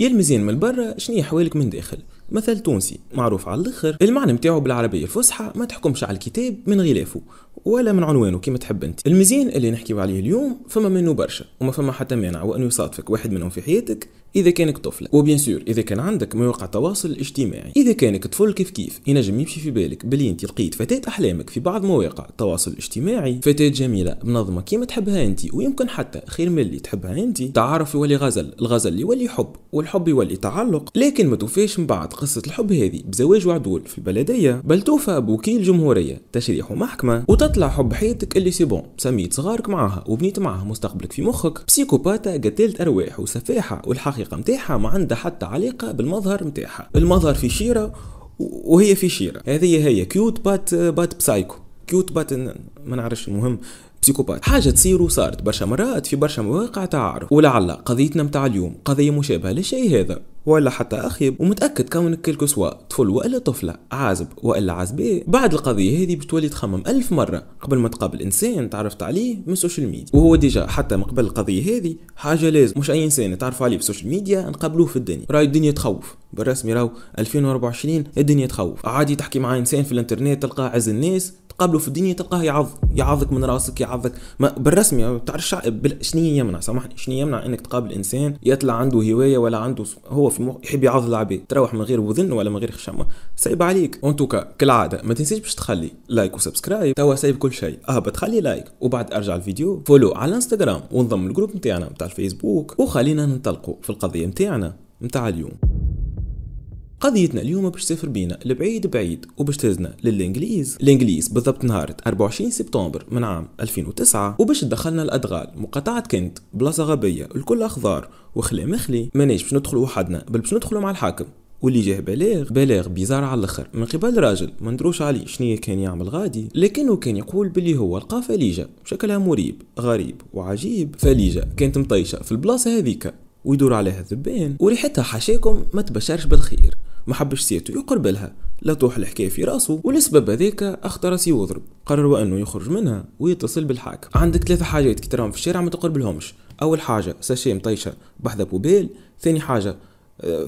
يا المزيان من برا شنو حوالك من داخل مثل تونسي معروف على الاخر المعنى نتاعو بالعربيه الفصحى ما تحكمش على الكتاب من غلافه ولا من عنوانه كما تحب انت المزيان اللي نحكيو عليه اليوم فما منه برشا وما فما حتى مانع وانه يصادفك واحد منهم في حياتك اذا كانك طفل وبيان سور اذا كان عندك مواقع تواصل اجتماعي اذا كانك طفل كيف كيف ينجم يمشي في بالك بلي انت لقيت فتاه احلامك في بعض مواقع التواصل الاجتماعي فتاه جميله منظمه كيما تحبها انت ويمكن حتى خير من اللي تحبها انت تعارف يولي غزل الغزل يولي حب والحب يولي تعلق لكن ما توفيش من بعد قصه الحب هذه بزواج وعدول في البلديه بل توفى بوكيل جمهوريه تشريح ومحكمه وتطلع حب حياتك اللي سي بون سميت صغارك معاها وبنيت معاها مستقبلك في مخك بسيكوباتا قتلت ارواح وسفاحه والحق الحقيقه متاعها ما عندها حتى علاقه بالمظهر متاعها المظهر في شيره وهي في شيره هذه هي كيوت بات بات بسايكو كيوت بات ما نعرفش المهم بسيكوبات حاجه تصير وصارت برشا مرات في برشا مواقع تعارف ولعل قضيتنا متاع اليوم قضيه مشابهه للشيء هذا ولا حتى اخيب ومتاكد كونك كلكو سوا طفل والا طفله عازب والا عازبيه بعد القضيه هذه بتولي تخمم ألف مره قبل ما تقابل انسان تعرفت عليه من السوشيال ميديا وهو ديجا حتى من قبل القضيه هذه حاجه لازم مش اي انسان تعرف عليه في السوشيال ميديا نقابلوه في الدنيا راي الدنيا تخوف بالرسمي راهو 2024 الدنيا تخوف عادي تحكي مع انسان في الانترنت تلقاه عز الناس تقابله في الدنيا تلقاه يعض يعضك من راسك يعضك ما بالرسمي ما بتعرفش شنو يمنع سامحني شنو يمنع انك تقابل انسان يطلع عنده هوايه ولا عنده هو في مخ يحب يعض العباد تروح من غير وذن ولا من غير خشمه صعيب عليك اون توكا كالعاده ما تنسيش باش تخلي لايك وسبسكرايب توا سايب كل شيء اه بتخلي لايك وبعد ارجع الفيديو فولو على الانستغرام وانضم للجروب نتاعنا نتاع الفيسبوك وخلينا ننطلقوا في القضيه نتاعنا نتاع اليوم قضيتنا اليوم باش تسافر بينا لبعيد بعيد وباش تهزنا للانجليز الانجليز بالضبط نهار 24 سبتمبر من عام 2009 وباش تدخلنا الادغال مقاطعه كنت بلاصه غبيه الكل اخضار وخلي مخلي مانيش باش ندخل وحدنا بل باش ندخلوا مع الحاكم واللي جاه بلاغ بلاغ بيزار على الاخر من قبل راجل ما ندروش عليه شنو كان يعمل غادي لكنه كان يقول بلي هو لقى فليجه شكلها مريب غريب وعجيب فليجه كانت مطيشه في البلاصه هذيك ويدور عليها ذبان وريحتها حشاكم ما تبشرش بالخير ما حبش سيتو يقرب لها لا طوح الحكاية في راسه ولسبب هذاك أخذ راسي وضرب قرر أنه يخرج منها ويتصل بالحاكم عندك ثلاثة حاجات كي تراهم في الشارع ما تقرب لهمش أول حاجة ساشي مطيشة بحذا بوبيل ثاني حاجة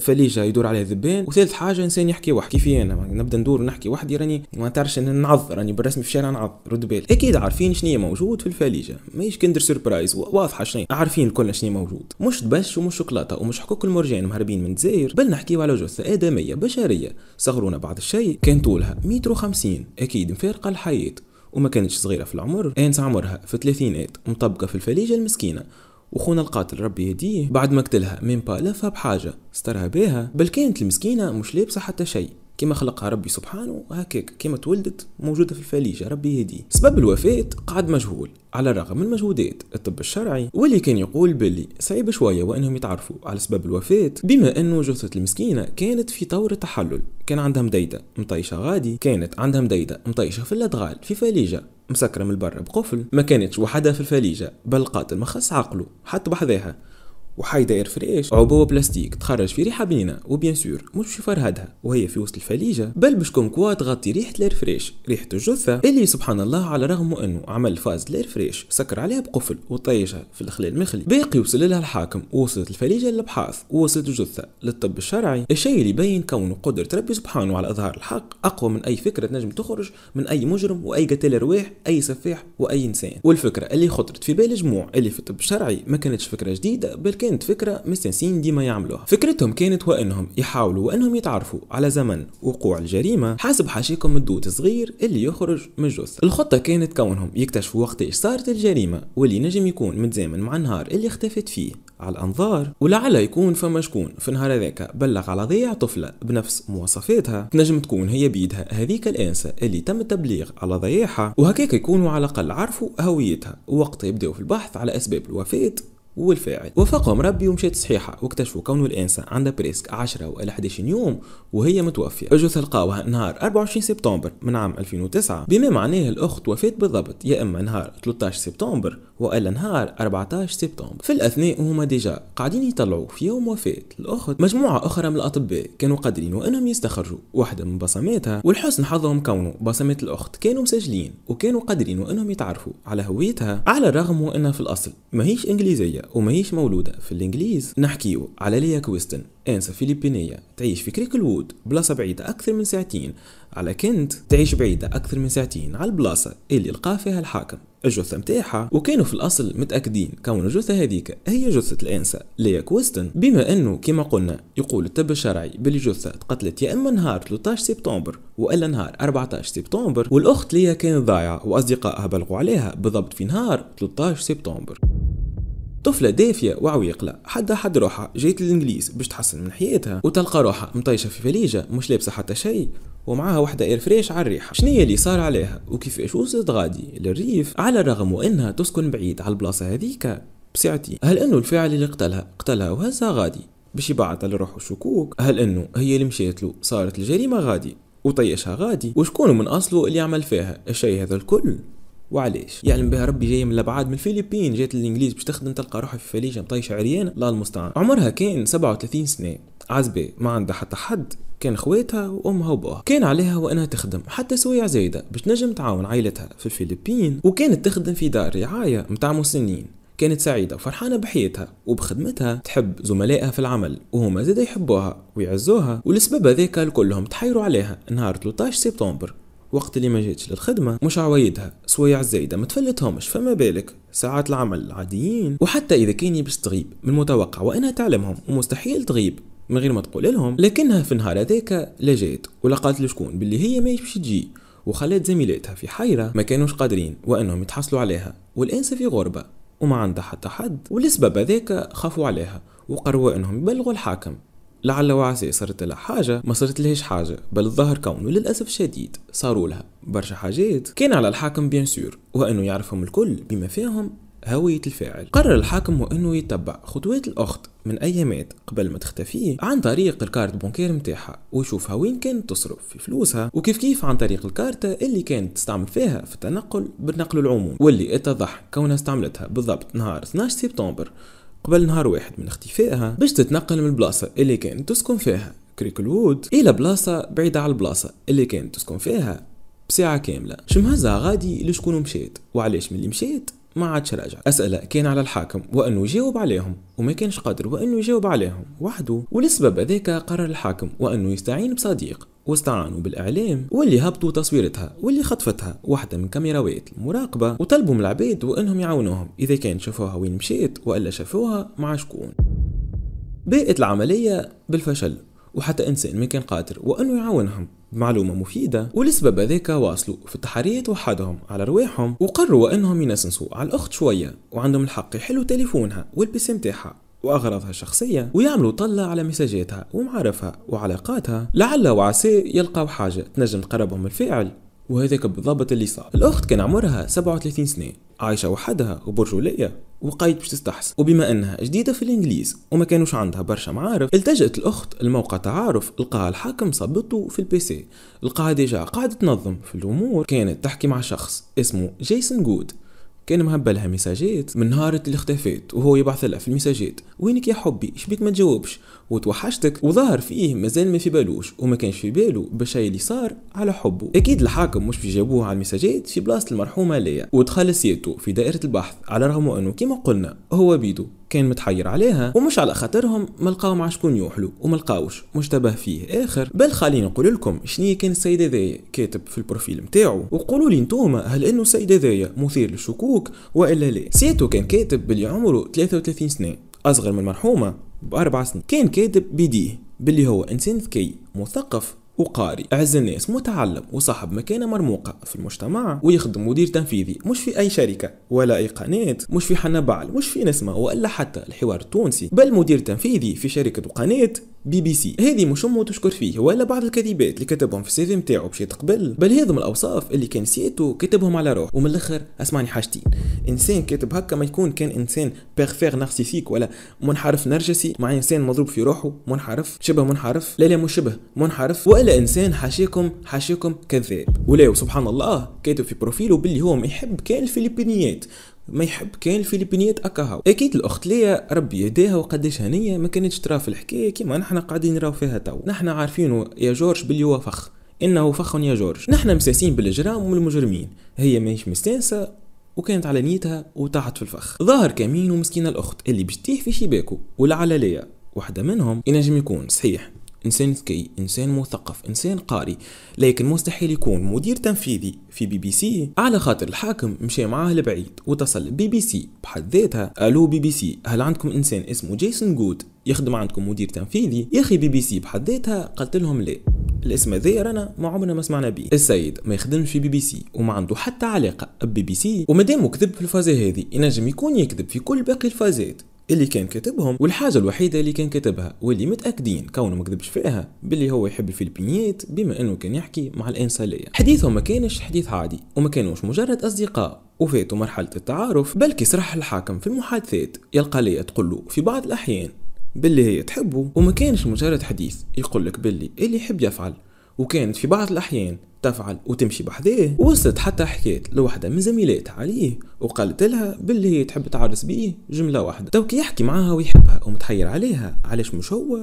فليجه يدور عليها ذبان وثالث حاجه انسان يحكي وحدي كيفي انا يعني نبدا ندور ونحكي وحدي راني ما تعرفش نعض راني بالرسمي في الشارع نعض رد بالي اكيد عارفين شنية موجود في الفليجه ماهيش كندر سيربرايز واضحه شنية عارفين الكل شنية موجود مش دبش ومش شوكولاته ومش حكوك المرجان مهربين من دزاير بل نحكيو على جثه ادميه بشريه صغرونا بعض الشيء كان طولها خمسين اكيد مفارقه الحياه وما كانتش صغيره في العمر انس عمرها في 30 مطبقه في الفليجه المسكينه وخونا القاتل ربي يهديه بعد ما قتلها من بالفها بحاجة استرها بيها بل كانت المسكينة مش لابسة حتى شيء كما خلقها ربي سبحانه هكاك كما تولدت موجوده في الفليجه ربي يهديه سبب الوفاه قعد مجهول على الرغم من مجهودات الطب الشرعي واللي كان يقول باللي صعيب شويه وانهم يتعرفوا على سبب الوفاه بما انه جثه المسكينه كانت في طور التحلل كان عندها مديده مطيشه غادي كانت عندها مديده مطيشه في الادغال في فليجه مسكره من برا بقفل ما كانتش وحدها في الفليجه بل قاتل ما خص عقله حتى بحذاها وحيداير فريش عبوه بلاستيك تخرج في ريحه بنينه وبيان سور مش في فرهدها وهي في وسط الفليجه بل باش كوا تغطي ريحه الاير فريش ريحه الجثه اللي سبحان الله على رغم انه عمل فاز الاير فريش سكر عليها بقفل وطيشها في الخلي المخلي باقي وصل لها الحاكم ووصلت الفليجه للبحاث ووصلت الجثه للطب الشرعي الشيء اللي يبين كونه قدره ربي سبحانه على اظهار الحق اقوى من اي فكره تنجم تخرج من اي مجرم واي قتال ارواح اي سفاح واي انسان والفكره اللي خطرت في بال جموع اللي في الطب الشرعي ما كانتش فكره جديده بل كانت فكرة مستنسين ديما يعملوها فكرتهم كانت وانهم يحاولوا وانهم يتعرفوا على زمن وقوع الجريمة حسب حاشيكم الدود صغير اللي يخرج من الجثة الخطة كانت كونهم يكتشفوا وقتاش صارت الجريمة واللي نجم يكون متزامن مع النهار اللي اختفت فيه على الانظار ولعل يكون فما شكون في النهار هذاك بلغ على ضياع طفله بنفس مواصفاتها تنجم تكون هي بيدها هذيك الانسه اللي تم التبليغ على ضياعها وهكاك يكونوا على الاقل عرفوا هويتها ووقتها يبداو في البحث على اسباب الوفاه والفاعل وفقهم ربي ومشات صحيحة واكتشفوا كون الإنسان عندها بريسك 10 و 11 يوم وهي متوفية أجثة تلقاوها نهار 24 سبتمبر من عام 2009 بما معناه الأخت وفات بالضبط يا إما نهار 13 سبتمبر وإلا نهار 14 سبتمبر في الأثناء وهما ديجا قاعدين يطلعوا في يوم وفاة الأخت مجموعة أخرى من الأطباء كانوا قادرين وأنهم يستخرجوا واحدة من بصماتها والحسن حظهم كونه بصمات الأخت كانوا مسجلين وكانوا قادرين وأنهم يتعرفوا على هويتها على الرغم وأنها في الأصل ماهيش إنجليزية وماهيش مولودة في الإنجليز نحكيو على ليا كويستن انسة فلبينية تعيش في كريك الوود بلاصة بعيدة أكثر من ساعتين على كنت تعيش بعيدة أكثر من ساعتين على البلاصة اللي لقى فيها الحاكم الجثة متاعها وكانوا في الأصل متأكدين كون الجثة هذيك هي جثة الأنسة ليا كويستن بما أنه كما قلنا يقول الطب الشرعي بلي جثة تقتلت يا إما نهار 13 سبتمبر وإلا نهار 14 سبتمبر والأخت ليا كانت ضايعة وأصدقائها بلغوا عليها بالضبط في نهار 13 سبتمبر طفلة دافية وعويقلة حدا حد روحها جيت للإنجليز باش تحسن من حياتها وتلقى روحها مطيشة في فليجة مش لابسة حتى شيء ومعاها وحدة فريش على الريحة شنية اللي صار عليها وكيفاش وصلت غادي للريف على الرغم وانها تسكن بعيد على البلاصة هذيك بساعتين هل انه الفاعل اللي قتلها قتلها وهزها غادي باش يبعث على روحه شكوك هل انه هي اللي مشيت له صارت الجريمة غادي وطيشها غادي وشكون من اصله اللي عمل فيها الشيء هذا الكل وعلاش يعلم بها ربي جايه من الابعاد من الفلبين جات للانجليز باش تخدم تلقى روحها في فليجه مطيشه عريانه لا المستعان عمرها كان 37 سنه عزبة ما عندها حتى حد كان خواتها وامها وبوها كان عليها وانها تخدم حتى سويع زايده باش نجم تعاون عائلتها في الفلبين وكانت تخدم في دار رعايه متاع مسنين كانت سعيدة وفرحانة بحياتها وبخدمتها تحب زملائها في العمل وهما زاد يحبوها ويعزوها والسبب هذاك الكلهم تحايروا عليها نهار 13 سبتمبر وقت اللي ما جيتش للخدمة مش عوايدها سوايع الزايدة ما تفلتهمش فما بالك ساعات العمل العاديين وحتى إذا كان باش تغيب من المتوقع وأنها تعلمهم ومستحيل تغيب من غير ما تقول لهم لكنها في النهار هذاك لجات ولقات لشكون باللي هي ما باش تجي وخلات زميلاتها في حيرة ما كانوش قادرين وأنهم يتحصلوا عليها والأنسة في غربة وما عندها حتى حد والسبب هذاك خافوا عليها وقروا أنهم يبلغوا الحاكم لعل وعسى صارت لها حاجة ما صارت لهش حاجة بل الظاهر كونه للأسف شديد صاروا لها برشا حاجات كان على الحاكم بيان سور وأنه يعرفهم الكل بما فيهم هوية الفاعل قرر الحاكم وأنه يتبع خطوات الأخت من أيامات قبل ما تختفي عن طريق الكارت بونكير متاعها ويشوفها وين كانت تصرف في فلوسها وكيف كيف عن طريق الكارتة اللي كانت تستعمل فيها في التنقل بالنقل العموم واللي اتضح كونها استعملتها بالضبط نهار 12 سبتمبر قبل نهار واحد من اختفائها باش تتنقل من البلاصة اللي كانت تسكن فيها كريكلوود إلى بلاصة بعيدة على البلاصة اللي كانت تسكن فيها بساعة كاملة شمهزها غادي لشكون مشات وعلاش ملي مشات ما عادش راجع أسئلة كان على الحاكم وأنه يجاوب عليهم وما كانش قادر وأنه يجاوب عليهم وحده ولسبب هذاك قرر الحاكم وأنه يستعين بصديق واستعانوا بالإعلام واللي هبطوا تصويرتها واللي خطفتها واحدة من كاميراوات المراقبة وطلبوا من العباد وأنهم يعاونوهم إذا كان شافوها وين مشيت وإلا شافوها مع شكون بقت العملية بالفشل وحتى إنسان ما كان قادر وأنه يعاونهم بمعلومة مفيدة ولسبب هذاك واصلوا في التحرية وحدهم على رواحهم وقرروا أنهم ينسنسوا على الأخت شوية وعندهم الحق يحلوا تليفونها والبيسي متاعها واغراضها الشخصيه ويعملوا طله على مساجاتها ومعارفها وعلاقاتها لعل وعسى يلقاو حاجه تنجم تقربهم الفاعل وهذاك بالضبط اللي صار الاخت كان عمرها 37 سنه عايشه وحدها وبرجوليه وقايد باش تستحسن وبما انها جديده في الانجليز وما كانوش عندها برشا معارف التجأت الاخت لموقع تعارف لقاها الحاكم صبته في البيسي لقاها ديجا قاعده تنظم في الامور كانت تحكي مع شخص اسمه جيسون جود كان مهبلها ميساجات من نهار اللي اختفيت وهو يبعث لها في الميساجات وينك يا حبي شبيك ما تجاوبش وتوحشتك وظهر فيه مازال ما في بالوش وما كانش في باله بالشيء اللي صار على حبه اكيد الحاكم مش في جابوه على المساجات في بلاصه المرحومه ليا ودخل سيتو في دائره البحث على الرغم انه كما قلنا هو بيدو كان متحير عليها ومش على خاطرهم ما لقاو مع شكون يوحلو وما لقاوش مشتبه فيه اخر بل خليني نقول لكم شنو كان السيد هذايا كاتب في البروفيل نتاعو وقولوا لي انتوما هل انه السيد هذايا مثير للشكوك والا لا سيتو كان كاتب باللي عمره 33 سنه اصغر من المرحومه بأربع سنين كان كاتب بديه باللي هو إنسان ذكي مثقف وقاري أعز الناس متعلم وصاحب مكانة مرموقة في المجتمع ويخدم مدير تنفيذي مش في أي شركة ولا أي قناة مش في حنا بعل مش في نسمة وإلا حتى الحوار التونسي بل مدير تنفيذي في شركة وقناة بي بي سي هذه مش امه تشكر فيه ولا بعض الكذبات اللي كتبهم في السيفي نتاعو باش يتقبل بل هذم الاوصاف اللي كان سيتو كتبهم على روح ومن الاخر اسمعني حاجتين انسان كاتب هكا ما يكون كان انسان بيرفير نارسيسيك ولا منحرف نرجسي مع انسان مضروب في روحه منحرف شبه منحرف لا لا مش شبه منحرف ولا انسان حاشيكم حاشيكم كذاب ولا سبحان الله كاتب في بروفيله باللي هو ما يحب كان الفلبينيات ما يحب كان الفلبينيات اكاها اكيد الاخت ليا ربي يديها وقداش هنيه ما كانتش ترى في الحكايه كيما نحنا قاعدين نراو فيها تو نحنا عارفين يا جورج بلي هو فخ انه فخ يا جورج نحنا مساسين بالاجرام والمجرمين هي ماهيش مستانسه وكانت على نيتها وطاحت في الفخ ظاهر كمين ومسكينه الاخت اللي باش في شباكو ليا واحده منهم ينجم يكون صحيح انسان ذكي انسان مثقف انسان قاري لكن مستحيل يكون مدير تنفيذي في بي بي سي على خاطر الحاكم مشى معاه لبعيد وتصل بي بي سي بحد ذاتها الو بي بي سي هل عندكم انسان اسمه جيسون جود يخدم عندكم مدير تنفيذي يا اخي بي بي سي بحد ذاتها قلت لهم لا الاسم هذايا رانا ما عمرنا ما سمعنا بيه السيد ما يخدمش في بي بي سي وما عنده حتى علاقه ببي بي سي ومادام كذب في الفازه هذه ينجم يكون يكذب في كل باقي الفازات اللي كان كاتبهم والحاجه الوحيده اللي كان كاتبها واللي متاكدين كونه ما كذبش فيها باللي هو يحب الفلبينيات بما انه كان يحكي مع الانسانيه حديثهم ما كانش حديث عادي وما كانوش مجرد اصدقاء وفاتوا مرحله التعارف بل كسرح الحاكم في المحادثات يلقى لي تقول في بعض الاحيان باللي هي تحبه وما كانش مجرد حديث يقول لك باللي اللي يحب يفعل وكانت في بعض الاحيان تفعل وتمشي بحذاه وصلت حتى حكيت لوحده من زميلاتها عليه وقالت لها باللي تحب تعرس بيه جمله واحده تو يحكي معاها ويحبها ومتحير عليها علاش مش هو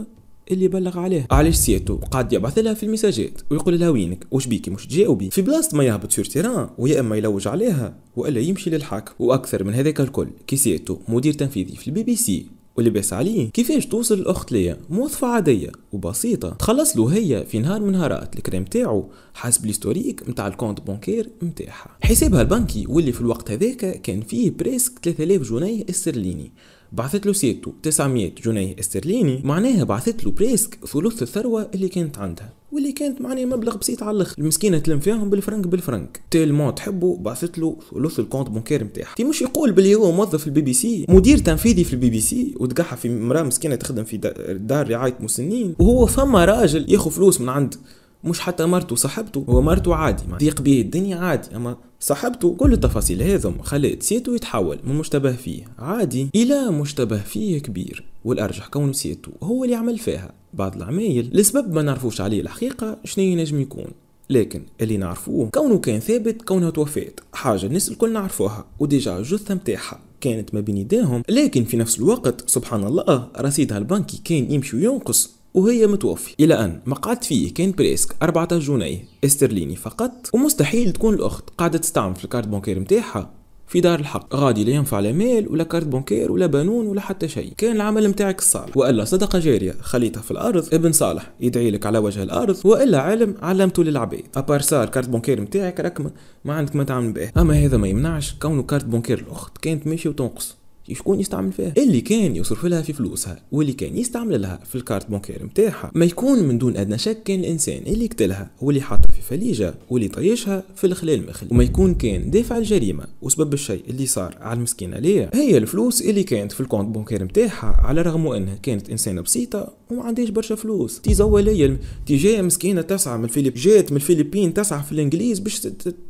اللي بلغ عليه علاش سيتو قاعد يبعث لها في المساجات ويقول لها وينك وش بيكي مش تجاوبي في بلاصه ما يهبط سور تيران ويا اما يلوج عليها والا يمشي للحاكم واكثر من هذاك الكل كي سيتو مدير تنفيذي في البي بي سي ولبس عليه كيفاش توصل الأخت ليا موظفة عادية وبسيطة تخلص له هي في نهار من نهارات الكريم تاعو حسب الهستوريك متاع الكونت بونكير متاعها حسابها البنكي واللي في الوقت هذاك كان فيه بريسك 3000 جنيه استرليني بعثت له سيتو 900 جنيه استرليني معناها بعثت له بريسك ثلث الثروة اللي كانت عندها واللي كانت معناها مبلغ بسيط على الاخر المسكينه تلم فيهم بالفرنك بالفرنك ما تحبه بعثت له ثلث الكونت بنكير نتاعها كي مش يقول بلي هو موظف في البي بي سي مدير تنفيذي في البي بي سي وتقعها في مراه مسكينه تخدم في دار رعايه مسنين وهو فما راجل ياخذ فلوس من عند مش حتى مرته صاحبته هو مرته عادي ما تضيق به الدنيا عادي اما صاحبته كل التفاصيل هذم خليت سيتو يتحول من مشتبه فيه عادي الى مشتبه فيه كبير والارجح كون سيتو هو اللي عمل فيها بعض العمايل لسبب ما نعرفوش عليه الحقيقه شنو ينجم يكون لكن اللي نعرفوه كونه كان ثابت كونها توفات حاجة الناس الكل نعرفوها وديجا الجثة متاعها كانت ما بين يديهم لكن في نفس الوقت سبحان الله رصيدها البنكي كان يمشي وينقص وهي متوفية إلى أن مقعد فيه كان بريسك 14 جنيه استرليني فقط ومستحيل تكون الأخت قاعدة تستعمل في الكارت بونكير نتاعها في دار الحق غادي لا ينفع لا مال ولا كارت بونكير ولا بانون ولا حتى شيء كان العمل نتاعك الصالح والا صدقه جاريه خليتها في الارض ابن صالح يدعي لك على وجه الارض والا علم علمته للعباد ابار صار الكارت بونكير نتاعك راك ما عندك ما تعمل به اما هذا ما يمنعش كونه كارت بونكير الاخت كانت ماشيه وتنقص شكون يستعمل فيها اللي كان يصرف لها في فلوسها واللي كان يستعمل لها في الكارت بونكير نتاعها ما يكون من دون ادنى شك كان الانسان اللي قتلها واللي حاطها في فليجه واللي طيشها في الخلال المخلي وما يكون كان دافع الجريمه وسبب الشيء اللي صار على المسكينه ليه هي الفلوس اللي كانت في الكونت بونكير نتاعها على الرغم انها كانت انسانه بسيطه وما عندهاش برشا فلوس تي زوا ليا تي جايه مسكينه تسعى من الفيليب جات من الفلبين تسعى في الانجليز باش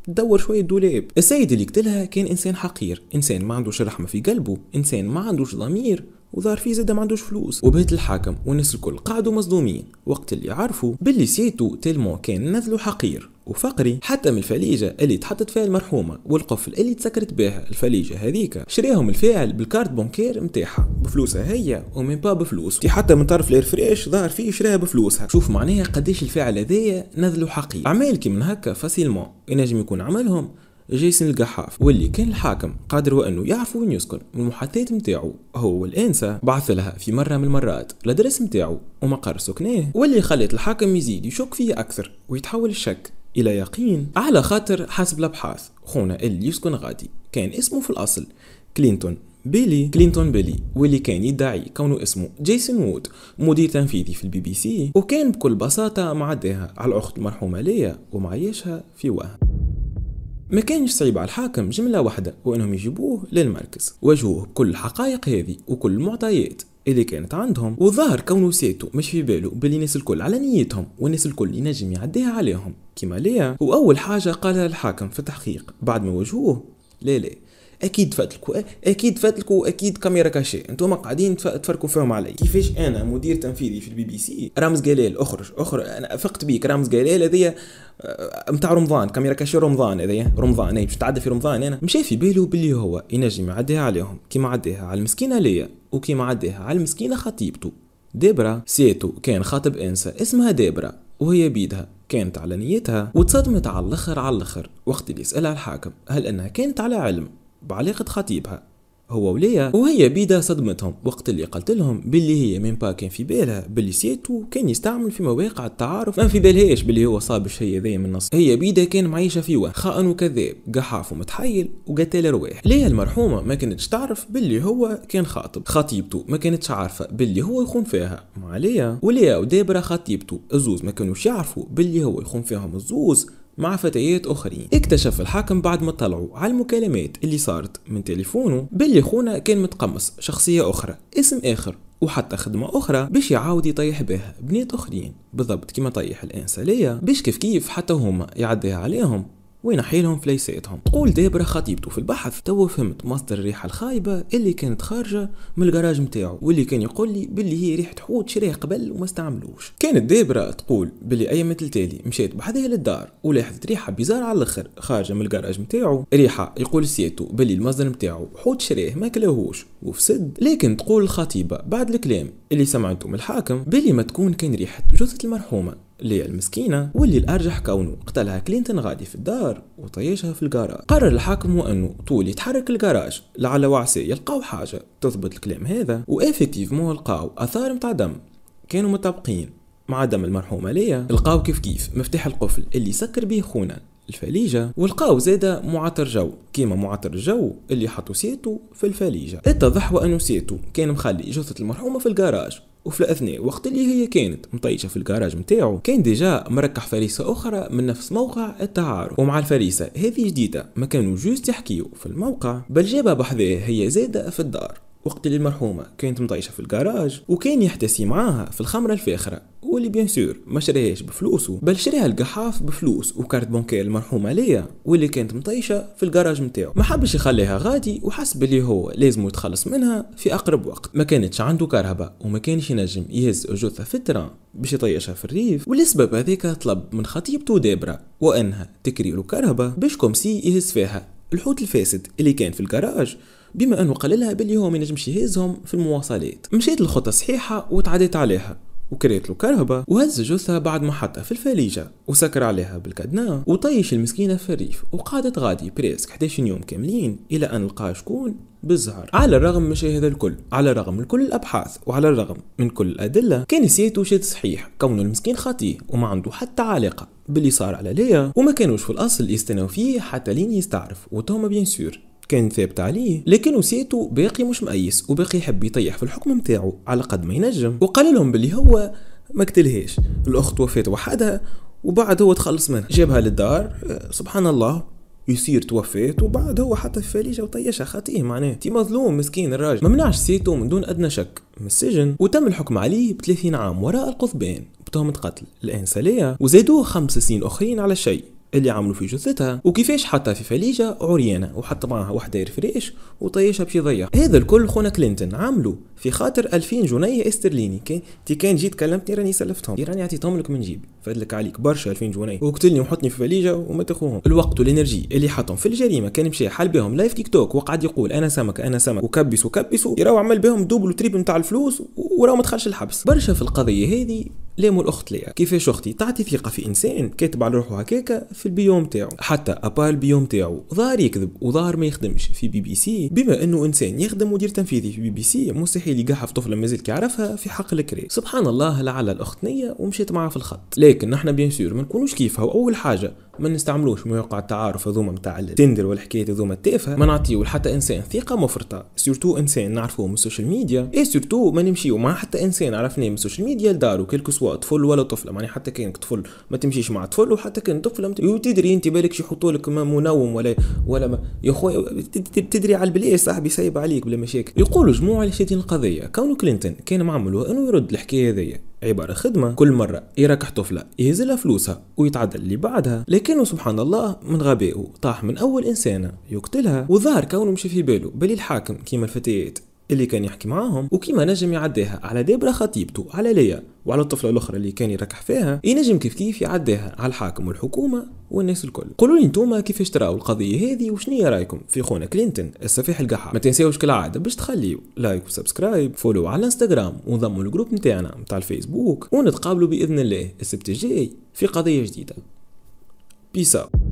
تدور شويه دولاب السيد اللي قتلها كان انسان حقير انسان ما عندوش رحمه في قلبه انسان ما عندوش ضمير وظهر فيه زاد ما عندوش فلوس وبهت الحاكم والناس الكل قعدوا مصدومين وقت اللي عرفوا باللي سيتو تلمون كان نذلو حقير وفقري حتى من الفليجة اللي تحطت فيها المرحومة والقفل اللي تسكرت بها الفليجة هذيك شريهم الفاعل بالكارت بونكير متاعها بفلوسها هي ومن با بفلوس حتى من طرف الارفريش ظهر فيه شراها بفلوسها شوف معناها قديش الفاعل هذايا نذلو حقير اعمال من هكا فاسيلمون ينجم يكون عملهم جيسون القحاف واللي كان الحاكم قادر وانه يعرف وين يسكن والمحادثات نتاعو هو والانسة بعث لها في مرة من المرات لدرس نتاعو ومقر سكناه واللي خلت الحاكم يزيد يشك فيه اكثر ويتحول الشك الى يقين على خاطر حسب الابحاث خونا اللي يسكن غادي كان اسمه في الاصل كلينتون بيلي كلينتون بيلي واللي كان يدعي كونه اسمه جيسون وود مدير تنفيذي في البي بي سي وكان بكل بساطة معداها على الأخت المرحومة ليا ومعيشها في وهم ما كانش صعيب على الحاكم جملة واحدة وأنهم يجيبوه للمركز واجهوه بكل الحقائق هذه وكل المعطيات اللي كانت عندهم وظهر كونه سيتو مش في باله باللي الناس الكل على نيتهم والناس الكل ينجم يعديها عليهم كيما ليا واول حاجة قالها الحاكم في التحقيق بعد ما وجهوه لا لا اكيد فاتلكو اكيد فاتلكو اكيد كاميرا كاشي انتم قاعدين تفركوا فيهم علي كيفاش انا مدير تنفيذي في البي بي سي رامز جلال اخرج اخرج انا فقت بيك رامز جلال هذيا نتاع آه، رمضان كاميرا كاشي رمضان هذايا رمضان اي باش تعدى في رمضان انا مشى في باله باللي هو ينجم يعديها عليهم كيما عديها على المسكينه ليا وكيما عديها على المسكينه خطيبته ديبرا سيتو كان خاطب انسة اسمها ديبرا وهي بيدها كانت على نيتها وتصدمت على الاخر على الاخر وقت اللي يسألها الحاكم هل انها كانت على علم بعلاقة خطيبها هو وليا وهي بيدا صدمتهم وقت اللي قلت لهم باللي هي من با كان في بالها باللي سيتو كان يستعمل في مواقع التعارف ما في بالهاش باللي هو صاب الشيء ذي من النص هي بيدا كان معيشة في وهم خائن وكذاب قحاف ومتحيل وقتال رواح ليا المرحومة ما كانتش تعرف باللي هو كان خاطب خطيبته ما كانتش عارفة باللي هو يخون فيها مع ليا وليا ودابرة خطيبته الزوز ما كانوش يعرفوا باللي هو يخون فيهم الزوز مع فتيات اخرين اكتشف الحاكم بعد ما طلعوا على المكالمات اللي صارت من تليفونه باللي خونا كان متقمص شخصية اخرى اسم اخر وحتى خدمة أخرى باش يعاود يطيح بها بنات أخرين بالضبط كما طيح الإنسانية باش كيف كيف حتى هما يعديها عليهم وينحيلهم في تقول دابرا خطيبته في البحث تو فهمت مصدر الريحة الخايبة اللي كانت خارجة من الجراج نتاعو واللي كان يقول لي باللي هي ريحة حوت شريها قبل وما استعملوش كانت دابرا تقول باللي أيام التالي مشات بحذاها للدار ولاحظت ريحة بيزار على الآخر خارجة من الجراج نتاعو ريحة يقول سياتو باللي المصدر نتاعو حوت شريه ما كلاهوش وفسد لكن تقول الخطيبة بعد الكلام اللي سمعته من الحاكم باللي ما تكون كان ريحة جثة المرحومة ليا المسكينة واللي الأرجح كونه قتلها كلينتون غادي في الدار وطيشها في الكراج قرر الحاكم أنه طول يتحرك الكراج لعل وعسى يلقاو حاجة تثبت الكلام هذا مو لقاو أثار متاع دم كانوا متطابقين مع دم المرحومة ليا لقاو كيف كيف مفتاح القفل اللي سكر بيه خونا الفليجة ولقاو زادا معطر جو كيما معطر الجو اللي حطوا سيتو في الفليجة اتضح وأنو سيتو كان مخلي جثة المرحومة في الجراج وفي الاثناء وقت اللي هي كانت مطيشه في الكراج نتاعو كان ديجا مركح فريسه اخرى من نفس موقع التعارف ومع الفريسه هذه جديده ما كانوا جوست يحكيو في الموقع بل جابها بحذاه هي زاده في الدار وقت اللي المرحومه كانت مطيشه في الكراج وكان يحتسي معاها في الخمره الفاخره واللي بيان سور ما شريهاش بفلوسه بل شراها القحاف بفلوس وكارت بونكير المرحومه ليا واللي كانت مطيشه في الكراج نتاعو ما حبش يخليها غادي وحس باللي هو لازم يتخلص منها في اقرب وقت ما كانتش عنده كهرباء وما كانش ينجم يهز جثه في التران باش يطيشها في الريف والسبب هذاك طلب من خطيبته دابرة وانها تكري له كهرباء باش كومسي يهز فيها الحوت الفاسد اللي كان في الكراج بما انه قال لها باللي هو ما ينجمش يهزهم في المواصلات مشيت الخطه صحيحه وتعديت عليها وكريت له كرهبة وهز جثة بعد ما حطها في الفليجة وسكر عليها بالكادنا وطيش المسكينة في الريف وقعدت غادي بريسك 11 يوم كاملين إلى أن لقى شكون بالزهر على الرغم من هذا الكل على الرغم من كل الابحاث وعلى الرغم من كل الادله كان سيتو شاد صحيح كونه المسكين خاطيه وما عنده حتى علاقه باللي صار على ليا وما كانوش في الاصل يستناو فيه حتى لين يستعرف وتوما بيان سور كان ثابت عليه لكن وسيتو باقي مش مأيس وباقي يحب يطيح في الحكم متاعو على قد ما ينجم وقال لهم باللي هو ما قتلهاش الاخت وفات وحدها وبعد هو تخلص منها جابها للدار سبحان الله يصير توفيت وبعد هو حتى في فليجه وطيشها خاطيه معناه تي مظلوم مسكين الراجل ممنعش سيتو من دون ادنى شك من السجن وتم الحكم عليه ب 30 عام وراء القضبان بتهمة قتل الان ساليا وزادوه خمس سنين اخرين على الشيء اللي عملوا في جثتها وكيفاش حطها في فليجه عريانه وحط معها وحده رفريش وطيشها بشي ضيق هذا الكل خونا كلينتون عملوا في خاطر 2000 جنيه استرليني كي تي كان جيت كلمتني راني سلفتهم راني عطيتهم لك من جيبي فدلك عليك برشا 2000 جنيه وقتلني وحطني في فليجه وما تخوهم الوقت والانرجي اللي حطهم في الجريمه كان مشى حل بهم لايف تيك توك وقعد يقول انا سمك انا سمك وكبس وكبس يراو عمل بهم دوبل وتريب نتاع الفلوس وراو ما دخلش الحبس برشا في القضيه هذه لامو الاخت ليا كيفاش اختي تعطي ثقه في انسان كاتب على روحه هكاكا في البيوم نتاعو حتى ابار البيوم نتاعو ظاهر يكذب وظاهر ما يخدمش في بي بي سي بما انه انسان يخدم مدير تنفيذي في بي بي سي مستحيل الصباحي اللي في طفله مازال كيعرفها في حق الكري سبحان الله لعل الاخت نيه ومشيت معها في الخط لكن نحن بيان سور ما نكونوش كيفها واول حاجه ما نستعملوش مواقع التعارف هذوما نتاع التندر والحكايات هذوما التافهه ما نعطيو لحتى انسان ثقه مفرطه سورتو انسان نعرفوه من السوشيال ميديا اي سورتو ما نمشيو مع حتى انسان عرفناه من السوشيال ميديا لدارو كيلكو سوا طفل ولا طفله معني حتى كانك طفل ما تمشيش مع طفل وحتى كان طفله مت... وتدري انت بالك يحطوا لك منوم ولا ولا ما... يا خويا تدري على البلاي صاحبي سايب عليك بلا مشاكل يقولوا جموع على شادين القضيه كونو كلينتون كان معمل انه يرد الحكايه هذيا عبارة خدمة كل مرة يركح طفلة يهزلها فلوسها ويتعدل اللي بعدها لكنه سبحان الله من غبائه طاح من أول إنسانة يقتلها وظهر كونه مشي في باله بلي الحاكم كيما الفتيات اللي كان يحكي معاهم وكيما نجم يعديها على دبرة خطيبته على ليا وعلى الطفلة الأخرى اللي كان يركح فيها ينجم كيف كيف يعديها على الحاكم والحكومة والناس الكل قولوا لي انتوما كيفاش تراو القضية هذه وشنو رايكم في خونا كلينتون السفيح القحا ما تنساوش كالعادة باش تخليو لايك وسبسكرايب فولو على الانستغرام وانضموا للجروب نتاعنا نتاع الفيسبوك ونتقابلوا بإذن الله السبت الجاي في قضية جديدة out.